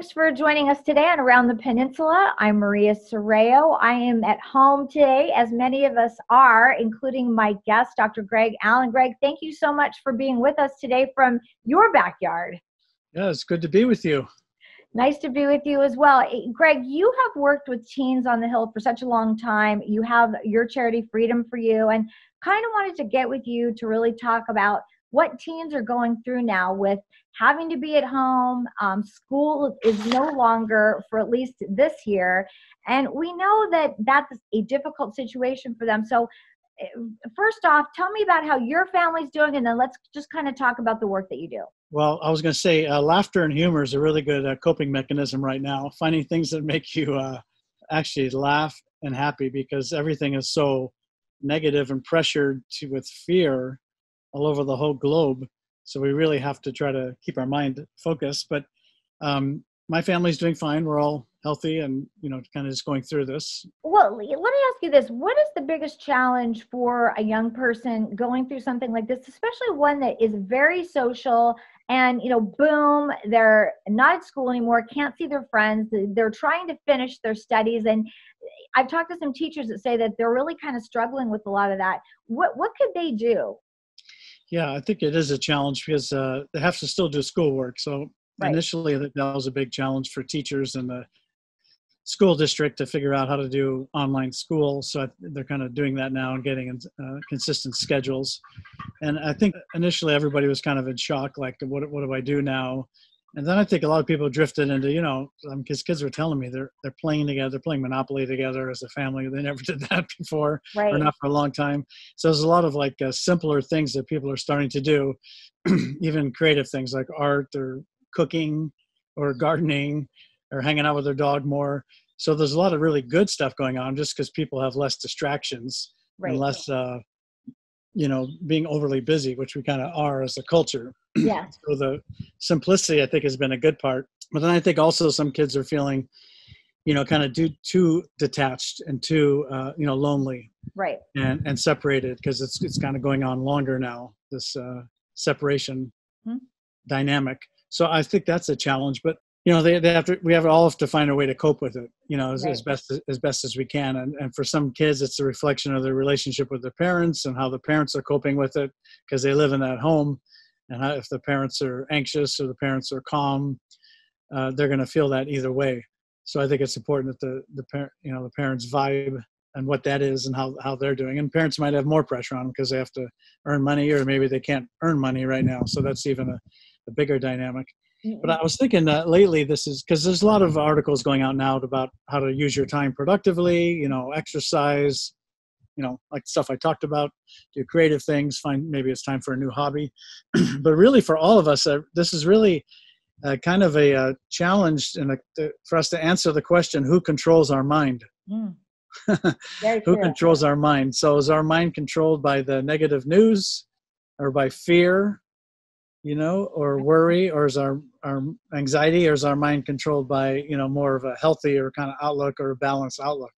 Thanks for joining us today on Around the Peninsula. I'm Maria Sorreo. I am at home today, as many of us are, including my guest, Dr. Greg Allen. Greg, thank you so much for being with us today from your backyard. Yeah, it's good to be with you. Nice to be with you as well. Eh, Greg, you have worked with Teens on the Hill for such a long time. You have your charity, Freedom for You, and kind of wanted to get with you to really talk about what teens are going through now with having to be at home. Um, school is no longer for at least this year. And we know that that's a difficult situation for them. So, eh, first off, tell me about how your family's doing, and then let's just kind of talk about the work that you do. Well, I was going to say uh, laughter and humor is a really good uh, coping mechanism right now, finding things that make you uh, actually laugh and happy because everything is so negative and pressured to, with fear all over the whole globe so we really have to try to keep our mind focused. But um, my family's doing fine. We're all healthy and, you know, kind of just going through this. Well, let me ask you this. What is the biggest challenge for a young person going through something like this, especially one that is very social and you know boom they're not at school anymore can't see their friends they're trying to finish their studies and eh, i've talked to some teachers that say that they're really kind of struggling with a lot of that what what could they do yeah, I think it is a challenge because uh, they have to still do schoolwork. So right. initially, that was a big challenge for teachers and the school district to figure out how to do online school. So they're kind of doing that now and getting uh, consistent schedules. And I think initially everybody was kind of in shock, like, what, what do I do now? And then I think a lot of people drifted into, you know, because kids were telling me they're they're playing together, they're playing Monopoly together as a family. They never did that before, right. or not for a long time. So there's a lot of like uh, simpler things that people are starting to do, even creative things like art or cooking or gardening or hanging out with their dog more. So there's a lot of really good stuff going on just because people have less distractions right. and less uh, you know being overly busy which we kind of are as a culture yeah so the simplicity i think has been a good part but then i think also some kids are feeling you know kind of do, too detached and too uh, you know lonely right and and separated because it's it's kind of going on longer now this uh, separation mm-hmm. dynamic so i think that's a challenge but you know they, they have to we have all have to find a way to cope with it you know as, right. as best as, best as we can and, and for some kids it's a reflection of their relationship with their parents and how the parents are coping with it because they live in that home and if the parents are anxious or the parents are calm uh, they're going to feel that either way so i think it's important that the the parent you know the parents vibe and what that is and how, how they're doing and parents might have more pressure on them because they have to earn money or maybe they can't earn money right now so that's even a, a bigger dynamic but I was thinking that lately, this is because there's a lot of articles going out now about how to use your time productively. You know, exercise. You know, like stuff I talked about. Do creative things. Find maybe it's time for a new hobby. but really, for all of us, uh, this is really uh, kind of a uh, challenge and for us to answer the question: Who controls our mind? Mm. who controls our mind? So is our mind controlled by the negative news, or by fear, you know, or worry, or is our, our anxiety, or is our mind controlled by, you know, more of a healthier kind of outlook or balanced outlook?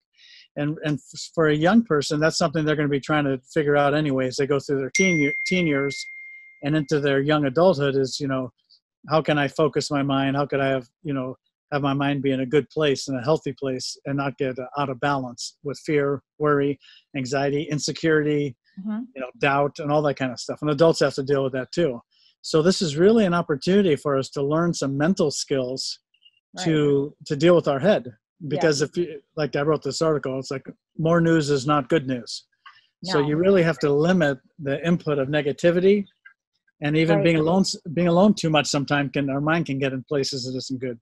And, and for a young person, that's something they're going to be trying to figure out anyway as they go through their teen, teen years and into their young adulthood is, you know, how can I focus my mind? How could I have, you know, have my mind be in a good place and a healthy place and not get uh, out of balance with fear, worry, anxiety, insecurity, mm-hmm. you know, doubt and all that kind of stuff. And adults have to deal with that too. So this is really an opportunity for us to learn some mental skills right. to to deal with our head. Because yeah. if you like I wrote this article, it's like more news is not good news. No. So you really have to limit the input of negativity and even right. being alone being alone too much sometimes can our mind can get in places that isn't good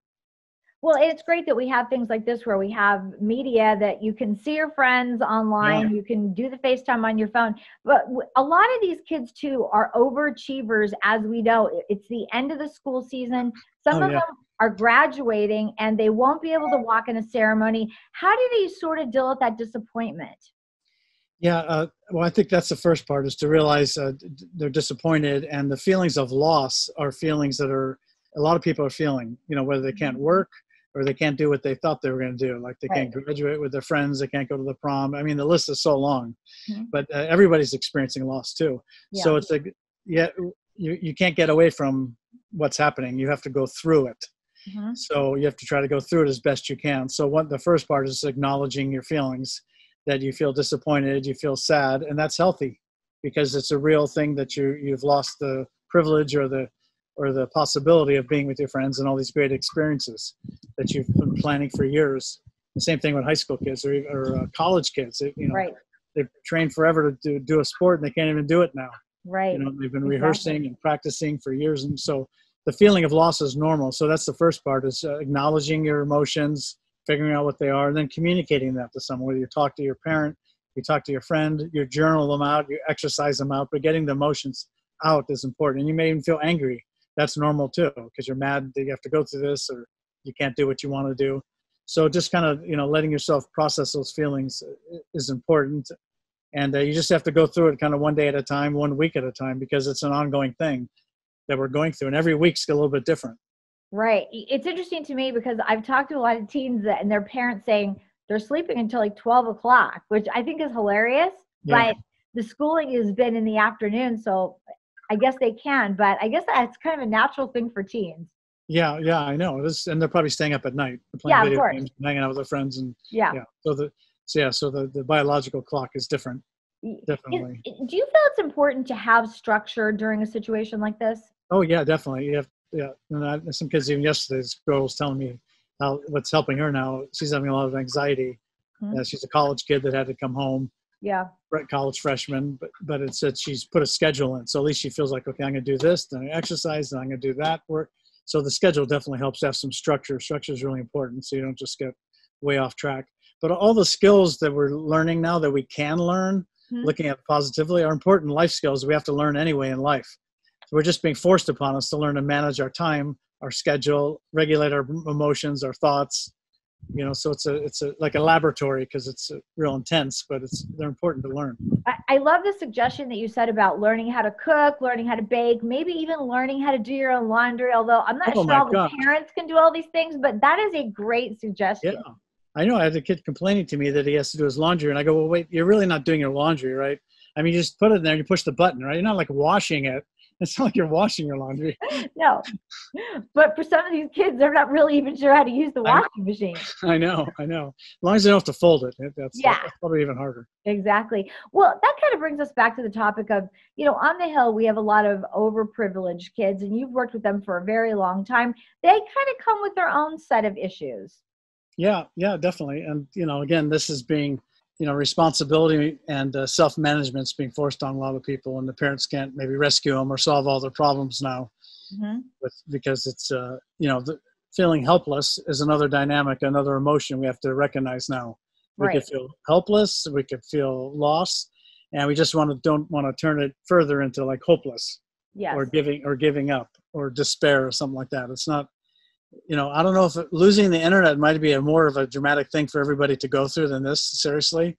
well, it's great that we have things like this where we have media that you can see your friends online, yeah. you can do the FaceTime on your phone. But a lot of these kids, too, are overachievers, as we know. It's the end of the school season. Some oh, of yeah. them are graduating and they won't be able to walk in a ceremony. How do they sort of deal with that disappointment? Yeah, uh, well, I think that's the first part is to realize uh, they're disappointed, and the feelings of loss are feelings that are a lot of people are feeling. You know, whether they can't mm-hmm. work, or they can't do what they thought they were going to do. Like they right. can't graduate with their friends, they can't go to the prom. I mean, the list is so long, mm-hmm. but uh, everybody's experiencing loss too. Yeah. So it's like, yeah, you, you can't get away from what's happening. You have to go through it. Mm-hmm. So you have to try to go through it as best you can. So what the first part is acknowledging your feelings that you feel disappointed, you feel sad, and that's healthy because it's a real thing that you you've lost the privilege or the or the possibility of being with your friends and all these great experiences that you've been planning for years. The same thing with high school kids or, or uh, college kids. It, you know, right. they've trained forever to do, do a sport and they can't even do it now. Right. You know, they've been exactly. rehearsing and practicing for years, and so the feeling of loss is normal. So that's the first part: is uh, acknowledging your emotions, figuring out what they are, and then communicating that to someone. Whether you talk to your parent, you talk to your friend, you journal them out, you exercise them out, but getting the emotions out is important. And you may even feel angry that's normal too because you're mad that you have to go through this or you can't do what you want to do so just kind of you know letting yourself process those feelings is important and uh, you just have to go through it kind of one day at a time one week at a time because it's an ongoing thing that we're going through and every week's a little bit different right it's interesting to me because i've talked to a lot of teens that, and their parents saying they're sleeping until like 12 o'clock which i think is hilarious yeah. but the schooling has been in the afternoon so I guess they can, but I guess that's kind of a natural thing for teens. Yeah, yeah, I know. This and they're probably staying up at night playing yeah, video games, hanging out with their friends, and yeah. yeah. So the so yeah, so the, the biological clock is different. Definitely. Is, eh, do you feel it's important to have structure during a situation like this? Oh yeah, definitely. You have, yeah, and I, some kids even yesterday, this girl was telling me how what's helping her now. She's having a lot of anxiety. Mm-hmm. Uh, she's a college kid that had to come home yeah right college freshman but but it's that she's put a schedule in so at least she feels like okay i'm gonna do this then i exercise and i'm gonna do that work so the schedule definitely helps have some structure structure is really important so you don't just get way off track but all the skills that we're learning now that we can learn mm-hmm. looking at positively are important life skills we have to learn anyway in life so we're just being forced upon us to learn to manage our time our schedule regulate our emotions our thoughts you know so it's a it's a like a laboratory because it's uh, real intense but it's they're important to learn I, I love the suggestion that you said about learning how to cook learning how to bake maybe even learning how to do your own laundry although i'm not oh sure all the parents can do all these things but that is a great suggestion yeah i know i had a kid complaining to me that he has to do his laundry and i go well wait you're really not doing your laundry right i mean you just put it in there and you push the button right you're not like washing it it's not like you're washing your laundry. no, but for some of these kids, they're not really even sure how to use the washing I, machine. I know, I know. As long as they don't have to fold it, that's, yeah. that's probably even harder. Exactly. Well, that kind of brings us back to the topic of, you know, on the Hill, we have a lot of overprivileged kids, and you've worked with them for a very long time. They kind of come with their own set of issues. Yeah, yeah, definitely. And, you know, again, this is being – you know responsibility and uh, self-management is being forced on a lot of people and the parents can't maybe rescue them or solve all their problems now mm-hmm. with, because it's uh, you know the, feeling helpless is another dynamic another emotion we have to recognize now we right. could feel helpless we could feel lost and we just want to don't want to turn it further into like hopeless yes. or giving or giving up or despair or something like that it's not you know, I don't know if losing the internet might be a more of a dramatic thing for everybody to go through than this. Seriously,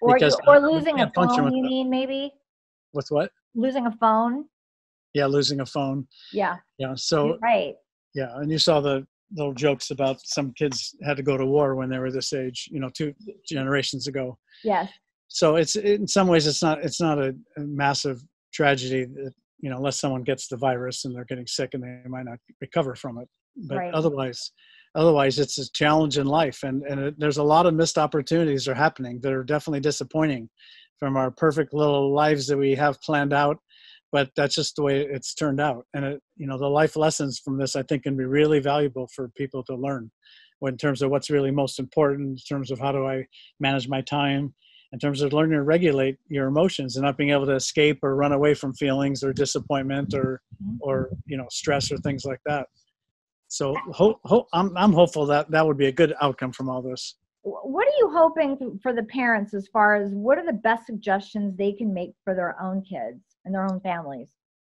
or because or losing a phone. You mean maybe? With what? Losing a phone. Yeah, losing a phone. Yeah. Yeah. So You're right. Yeah, and you saw the little jokes about some kids had to go to war when they were this age. You know, two generations ago. Yes. So it's in some ways it's not it's not a, a massive tragedy that you know unless someone gets the virus and they're getting sick and they might not recover from it but right. otherwise otherwise it's a challenge in life and and it, there's a lot of missed opportunities are happening that are definitely disappointing from our perfect little lives that we have planned out but that's just the way it's turned out and it, you know the life lessons from this i think can be really valuable for people to learn in terms of what's really most important in terms of how do i manage my time in terms of learning to regulate your emotions and not being able to escape or run away from feelings or disappointment or mm-hmm. or you know stress or things like that so ho- ho- I'm, I'm hopeful that that would be a good outcome from all this. What are you hoping for the parents as far as what are the best suggestions they can make for their own kids and their own families?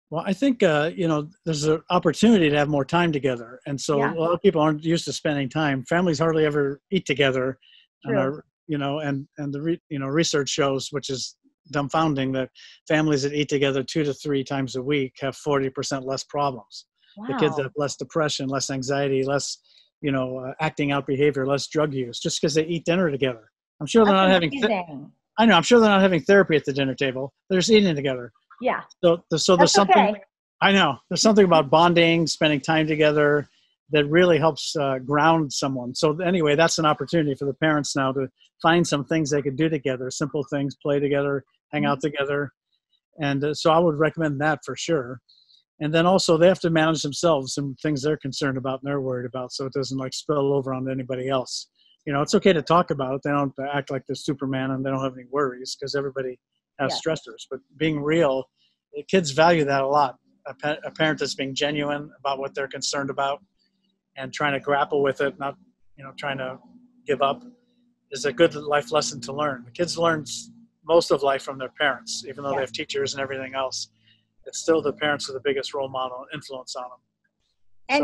Well, I think uh, you know there's an opportunity to have more time together, and so yeah. a lot of people aren't used to spending time. Families hardly ever eat together, and are, you know, and and the re, you know research shows, which is dumbfounding, that families that eat together two to three times a week have 40% less problems wow. the kids have less depression less anxiety less you know uh, acting out behavior less drug use just because they eat dinner together i'm sure they're That's not amazing. having th- i know i'm sure they're not having therapy at the dinner table they're just eating together yeah so, so there's something okay. i know there's something about bonding spending time together that really helps uh, ground someone. So anyway, that's an opportunity for the parents now to find some things they could do together, simple things, play together, hang out mm-hmm. together, and uh, so I would recommend that for sure and then also they have to manage themselves and things they're concerned about and they're worried about so it doesn't like spill over on anybody else you know it's okay to talk about it they don't act like they're superman and they don't have any worries because everybody has yeah. stressors but being real kids value that a lot a, pa- a, parent that's being genuine about what they're concerned about and trying to grapple with it not you know trying to give up is a good life lesson to learn the kids learn most of life from their parents even though yeah. they have teachers and everything else it's still the parents are the biggest role model influence on them.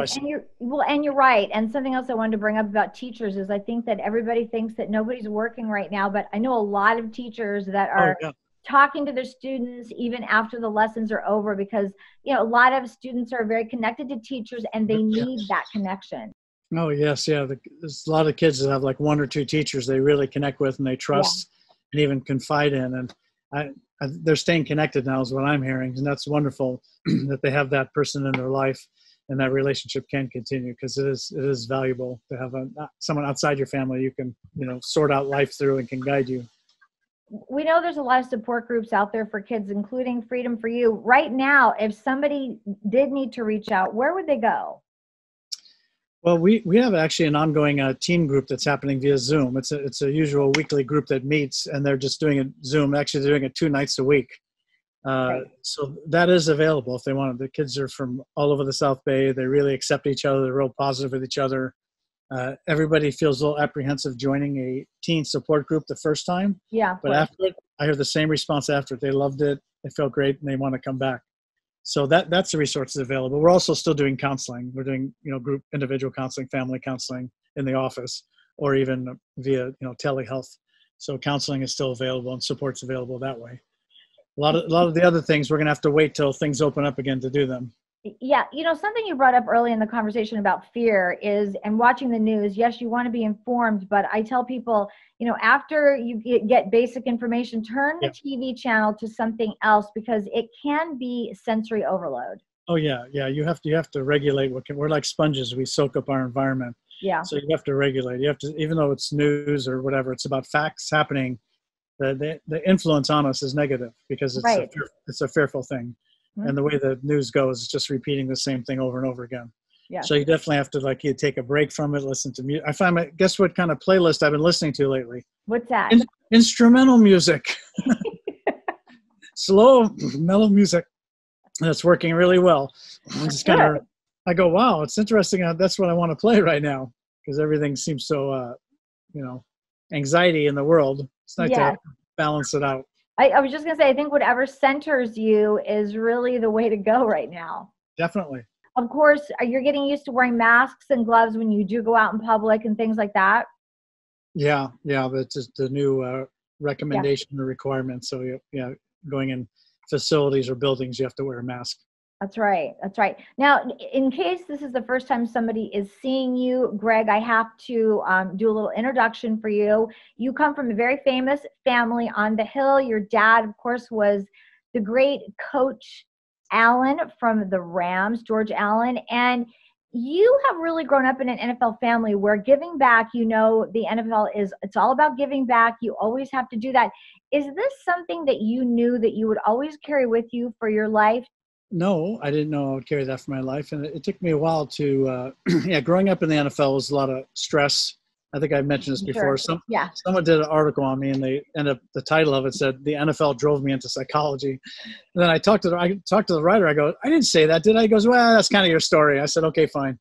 And, so and you well, and you're right. And something else I wanted to bring up about teachers is I think that everybody thinks that nobody's working right now, but I know a lot of teachers that oh, are oh, yeah. talking to their students even after the lessons are over because you know a lot of students are very connected to teachers and they need that connection. Oh yes, yeah. The, there's a lot of kids that have like one or two teachers they really connect with and they trust yeah. and even confide in, and I, I, they're staying connected now is what I'm hearing, and that's wonderful that they have that person in their life and that relationship can continue because it is it is valuable to have a, uh, someone outside your family you can you know sort out life through and can guide you. We know there's a lot of support groups out there for kids, including Freedom for You. Right now, if somebody did need to reach out, where would they go? Well, we, we have actually an ongoing uh, team group that's happening via Zoom. It's a, it's a usual weekly group that meets, and they're just doing it Zoom. Actually, they're doing it two nights a week. Uh, right. So that is available if they want it. The kids are from all over the South Bay. They really accept each other. They're real positive with each other. Uh, everybody feels a little apprehensive joining a teen support group the first time. Yeah. But after I hear the same response after They loved it. They felt great, and they want to come back so that that's the resources available we're also still doing counseling we're doing you know group individual counseling family counseling in the office or even via you know telehealth so counseling is still available and support's available that way a lot of a lot of the other things we're going to have to wait till things open up again to do them yeah, you know, something you brought up early in the conversation about fear is, and watching the news, yes, you want to be informed, but I tell people, you know, after you get basic information, turn yeah. the TV channel to something else because it can be sensory overload. Oh yeah, yeah. You have to you have to regulate what can. We're like sponges; we soak up our environment. Yeah. So you have to regulate. You have to, even though it's news or whatever, it's about facts happening. The the, the influence on us is negative because it's right. a, it's a fearful thing. And the way the news goes, is just repeating the same thing over and over again. Yeah. So you definitely have to like you take a break from it, listen to music. I find my guess what kind of playlist I've been listening to lately. What's that? In- instrumental music. Slow mellow music. That's working really well. I'm just kind of I go, wow, it's interesting. That's what I want to play right now because everything seems so, uh, you know, anxiety in the world. It's nice yeah. to balance it out. I, I was just going to say, I think whatever centers you is really the way to go right now. Definitely. Of course, uh, you're getting used to wearing masks and gloves when you do go out in public and things like that. Yeah, yeah, that's just the new uh, recommendation yeah. or requirement. So yeah, yeah, going in facilities or buildings, you have to wear a mask. That's right. That's right. Now, in case this is the first time somebody is seeing you, Greg, I have to um, do a little introduction for you. You come from a very famous family on the Hill. Your dad, of course, was the great coach Allen from the Rams, George Allen. And you have really grown up in an NFL family where giving back, you know, the NFL is it's all about giving back. You always have to do that. Is this something that you knew that you would always carry with you for your life no, I didn't know I would carry that for my life, and it, it took me a while to. Uh, yeah, growing up in the NFL was a lot of stress. I think I've mentioned this before. Sure. Some, yeah. Someone did an article on me, and they ended up the title of it said the NFL drove me into psychology. And then I talked to the, I talked to the writer. I go, I didn't say that, did I? He goes, Well, that's kind of your story. I said, Okay, fine.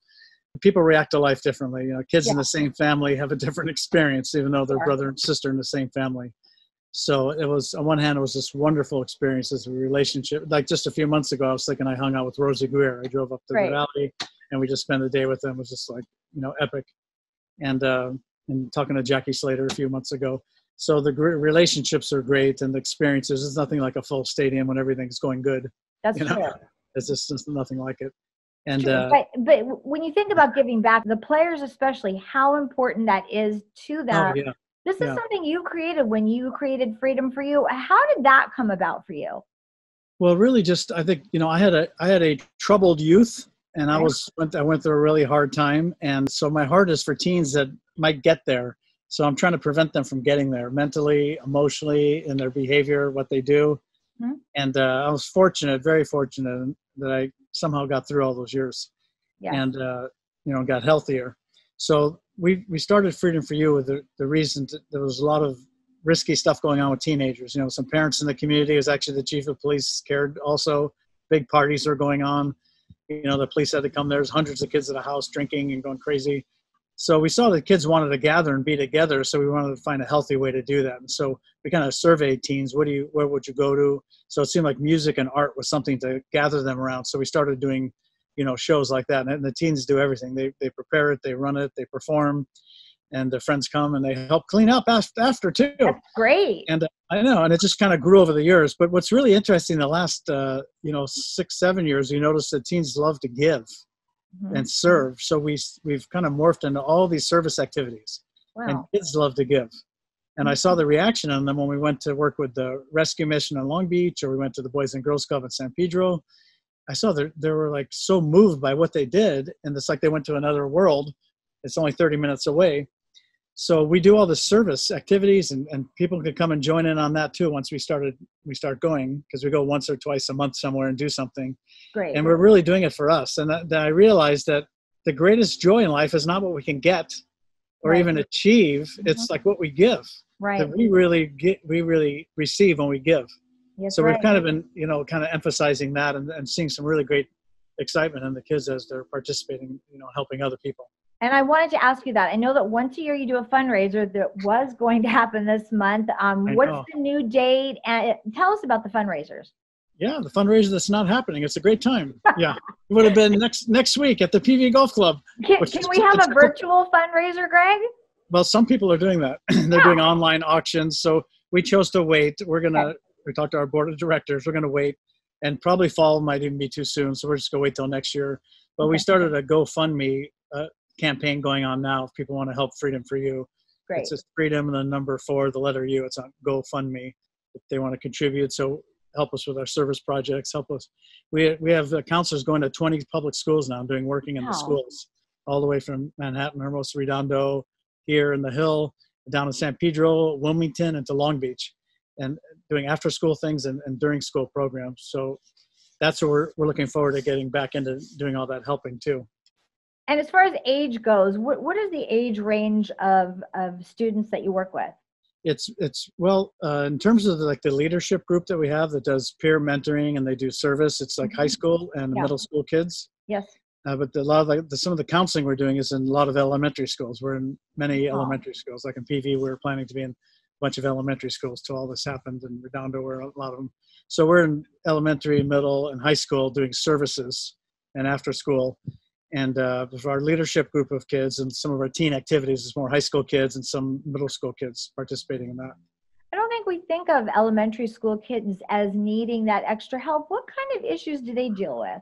People react to life differently. You know, kids yeah. in the same family have a different experience, even though they're brother and sister in the same family so it was on one hand it was this wonderful experience as a relationship like just a few months ago i was thinking i hung out with Rosie guerra i drove up to right. the valley and we just spent the day with them it was just like you know epic and uh, and talking to jackie slater a few months ago so the relationships are great and the experiences is nothing like a full stadium when everything's going good that's you know? true it's just nothing like it and uh, but, but when you think about giving back the players especially how important that is to oh, them oh, yeah. This is yeah. something you created when you created Freedom for You. How did that come about for you? Well, really, just I think you know I had a I had a troubled youth, and I was I went through a really hard time, and so my heart is for teens that might get there. So I'm trying to prevent them from getting there mentally, emotionally, in their behavior, what they do. Mm-hmm. And uh, I was fortunate, very fortunate, that I somehow got through all those years, yeah. and uh, you know got healthier. So we we started Freedom for You with the, the reason that there was a lot of risky stuff going on with teenagers. You know, some parents in the community was actually the chief of police cared also. Big parties were going on. You know, the police had to come. There's hundreds of kids at a house drinking and going crazy. So we saw that kids wanted to gather and be together. So we wanted to find a healthy way to do that. And so we kind of surveyed teens. What do you? Where would you go to? So it seemed like music and art was something to gather them around. So we started doing you know shows like that and the teens do everything they, they prepare it they run it they perform and the friends come and they help clean up after, too That's great and uh, i know and it just kind of grew over the years but what's really interesting the last uh, you know six seven years you notice that teens love to give mm-hmm. and serve so we we've kind of morphed into all these service activities wow. and kids love to give and I saw mm-hmm. the reaction on them when we went to work with the rescue mission in Long Beach, or we went to the Boys and Girls Club in San Pedro, I saw that they were like so moved by what they did, and it's like they went to another world. It's only 30 minutes away. So we do all the service activities, and, and people could come and join in on that too. Once we started, we start going because we go once or twice a month somewhere and do something. Great. And we're really doing it for us. And that, I realized that the greatest joy in life is not what we can get or right. even achieve. Mm-hmm. It's like what we give. Right. That we really get, we really receive when we give. That's so right. we've kind of been, you know, kind of emphasizing that and, and seeing some really great excitement in the kids as they're participating, you know, helping other people. And I wanted to ask you that. I know that once a year you do a fundraiser that was going to happen this month. Um, what's the new date? And uh, tell us about the fundraisers. Yeah, the fundraiser that's not happening. It's a great time. Yeah, it would have been next next week at the PV Golf Club. Can, can we have a virtual fundraiser, Greg? Well, some people are doing that. they're yeah. doing online auctions, so we chose to wait. We're gonna we talked to our board of directors. We're going to wait, and probably fall might even be too soon. So we're just going to wait till next year. But okay. we started a GoFundMe uh, campaign going on now. If people want to help Freedom for You, Great. it's just Freedom and the number four, the letter U. It's on GoFundMe if they want to contribute. So help us with our service projects. Help us. We we have uh, counselors going to 20 public schools now, doing working in the schools, all the way from Manhattan, Hermosa Redondo, here in the Hill, down in San Pedro, Wilmington, and to Long Beach and doing after school things and, and during school programs. So that's what we're, we're looking forward to getting back into doing all that helping too. And as far as age goes, what, what is the age range of, of students that you work with? It's, it's well, uh, in terms of the, like the leadership group that we have that does peer mentoring and they do service, it's like mm-hmm. high school and yeah. middle school kids. Yes. Uh, but the, a lot of like, the, some of the counseling we're doing is in a lot of elementary schools. We're in many ah. elementary schools, like in PV, we're planning to be in bunch of elementary schools till all this happened in Redondo, where a lot of them. So we're in elementary, middle, and high school doing services and after school. And uh, our leadership group of kids and some of our teen activities is more high school kids and some middle school kids participating in that. I don't think we think of elementary school kids as needing that extra help. What kind of issues do they deal with?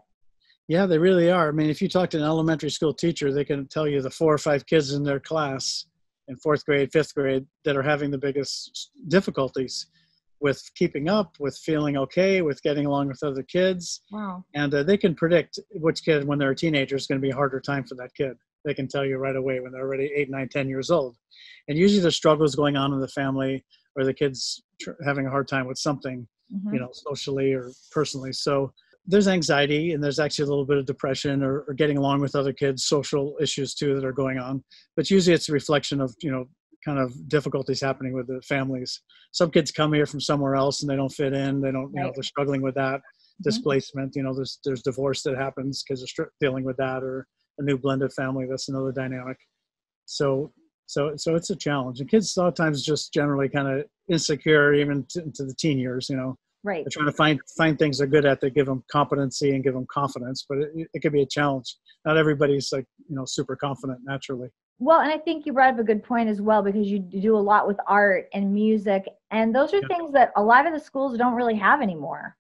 Yeah, they really are. I mean, if you talk to an elementary school teacher, they can tell you the four or five kids in their class in fourth grade, fifth grade that are having the biggest difficulties with keeping up, with feeling okay, with getting along with other kids. Wow. And uh, they can predict which kid, when they're a teenager, is going to be a harder time for that kid. They can tell you right away when they're already eight, nine, ten years old. And usually the struggles going on in the family or the kids tr- having a hard time with something, mm-hmm. you know, socially or personally. So there's anxiety and there's actually a little bit of depression or, or, getting along with other kids social issues too that are going on but usually it's a reflection of you know kind of difficulties happening with the families some kids come here from somewhere else and they don't fit in they don't you know they're struggling with that mm-hmm. displacement you know there's there's divorce that happens because they're dealing with that or a new blended family that's another dynamic so so so it's a challenge and kids a lot of times just generally kind of insecure even to, to the teen years you know Right. They're trying to find find things they're good at that give them competency and give them confidence, but it, it could be a challenge. Not everybody's like you know super confident naturally. Well, and I think you brought up a good point as well because you do a lot with art and music, and those are yeah. things that a lot of the schools don't really have anymore.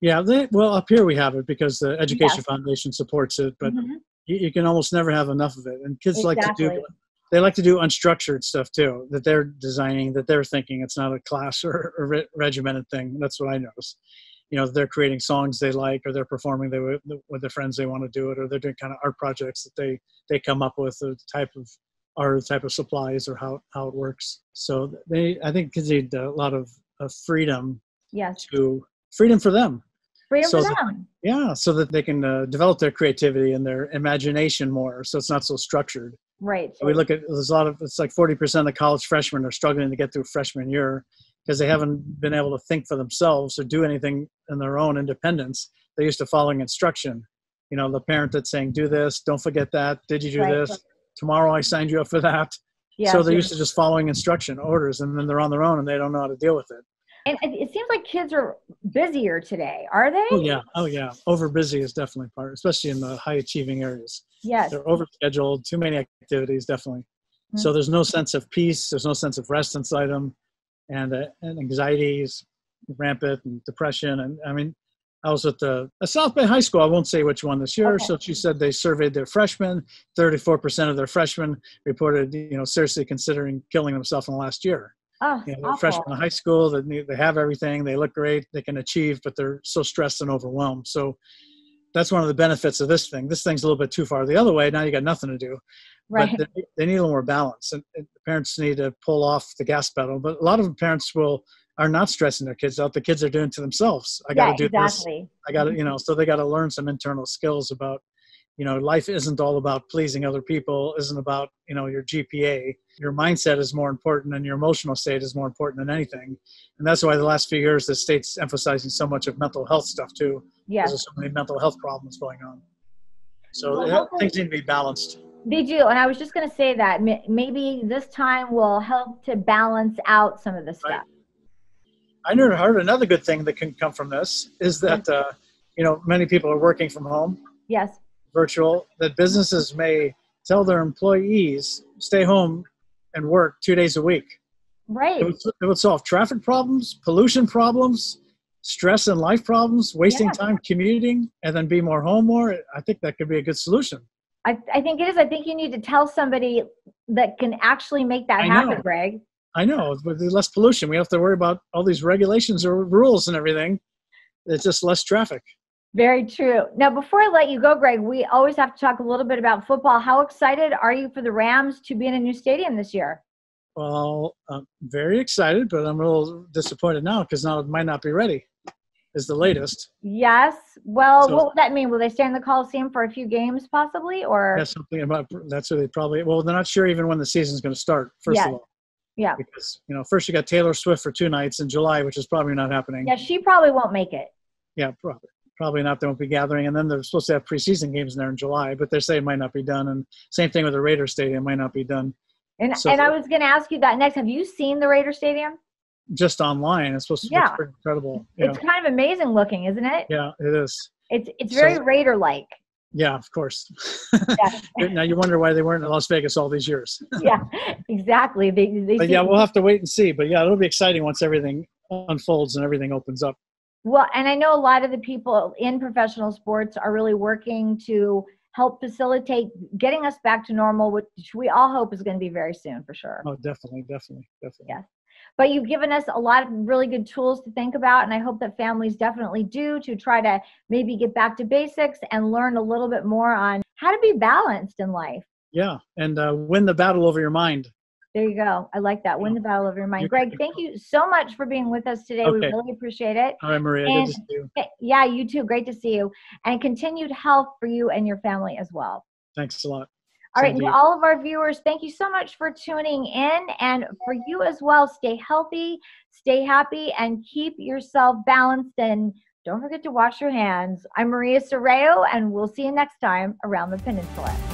Yeah, they, well, up here we have it because the Education yes. Foundation supports it, but mm-hmm. you, you, can almost never have enough of it, and kids exactly. like to do they like to do unstructured stuff too that they're designing that they're thinking it's not a class or re- regimented thing that's what i notice you know they're creating songs they like or they're performing they, with their friends they want to do it or they're doing kind of art projects that they they come up with the type of or the type of supplies or how how it works so they i think they need a lot of, of freedom yes to freedom for them freedom so for that, them yeah so that they can uh, develop their creativity and their imagination more so it's not so structured Right. we look at there's a lot of it's like 40% of college freshmen are struggling to get through freshman year because they haven't been able to think for themselves or do anything in their own independence. They're used to following instruction. You know, the parent that's saying, "Do this, don't forget that. Did you do right. this? Tomorrow I signed you up for that." Yeah, so they're sure. used to just following instruction orders, and then they're on their own and they don't know how to deal with it. And it seems like kids are busier today, are they? Oh yeah, oh yeah. Over busy is definitely part, especially in the high achieving areas. Yes. They're overscheduled, too many activities, definitely. Mm-hmm. So there's no sense of peace, there's no sense of rest inside them, and, uh, and anxieties rampant and depression. And I mean, I was at the South Bay High School, I won't say which one this year. Okay. So she said they surveyed their freshmen. 34% of their freshmen reported, you know, seriously considering killing themselves in the last year. Oh, you know, freshmen in high school, they, they have everything, they look great, they can achieve, but they're so stressed and overwhelmed. So that's one of the benefits of this thing. This thing's a little bit too far the other way. Now you got nothing to do. Right. But they, they need a little more balance, and, and parents need to pull off the gas pedal. But a lot of parents will are not stressing their kids out. The kids are doing to themselves. I got to yeah, do exactly. this. I got to, mm-hmm. you know, so they got to learn some internal skills about, you know, life isn't all about pleasing other people. Isn't about you know your GPA your mindset is more important and your emotional state is more important than anything. And that's why the last few years the state's emphasizing so much of mental health stuff too. Yeah, There's so many mental health problems going on. So well, things need to be balanced. They do. And I was just going to say that maybe this time will help to balance out some of the stuff. Right. I heard another good thing that can come from this is that, mm-hmm. uh, you know, many people are working from home. Yes. Virtual, that businesses may tell their employees, stay home and work two days a week. Right. It would, it would solve traffic problems, pollution problems, stress and life problems, wasting yeah. time commuting, and then be more home more. I think that could be a good solution. I, I think it is. I think you need to tell somebody that can actually make that I happen, know. Greg. I know, With there's less pollution. We have to worry about all these regulations or rules and everything. It's just less traffic. Very true. Now, before I let you go, Greg, we always have to talk a little bit about football. How excited are you for the Rams to be in a new stadium this year? Well, I'm very excited, but I'm a little disappointed now because now it might not be ready. Is the latest? Yes. Well, so, what would that mean? Will they stay in the Coliseum for a few games, possibly, or? That's something about. That's what they probably. Well, they're not sure even when the season's going to start. First yes. of all. Yeah. Because you know, first you got Taylor Swift for two nights in July, which is probably not happening. Yeah, she probably won't make it. Yeah, probably probably not. They won't be gathering. And then they're supposed to have preseason games in there in July, but they say it might not be done. And same thing with the Raider Stadium, might not be done. And so, and I was going to ask you that next. Have you seen the Raider Stadium? Just online. It's supposed to yeah. be incredible. Yeah. It's kind of amazing looking, isn't it? Yeah, it is. It's it's very so, Raider like. Yeah, of course. Yeah. now you wonder why they weren't in Las Vegas all these years. yeah, exactly. They, they yeah, we'll have to wait and see. But yeah, it'll be exciting once everything unfolds and everything opens up. Well, and I know a lot of the people in professional sports are really working to help facilitate getting us back to normal, which we all hope is going to be very soon for sure. Oh, definitely, definitely, definitely. Yes. But you've given us a lot of really good tools to think about, and I hope that families definitely do to try to maybe get back to basics and learn a little bit more on how to be balanced in life. Yeah, and uh, win the battle over your mind. There you go. I like that. Win the battle of your mind. Greg, thank you so much for being with us today. Okay. We really appreciate it. Hi, Maria. And, good to see you. Eh, yeah, you too. Great to see you. And continued health for you and your family as well. Thanks a lot. All right, and all of our viewers, thank you so much for tuning in. And for you as well, stay healthy, stay happy, and keep yourself balanced. And don't forget to wash your hands. I'm Maria Sorreo, and we'll see you next time around the peninsula.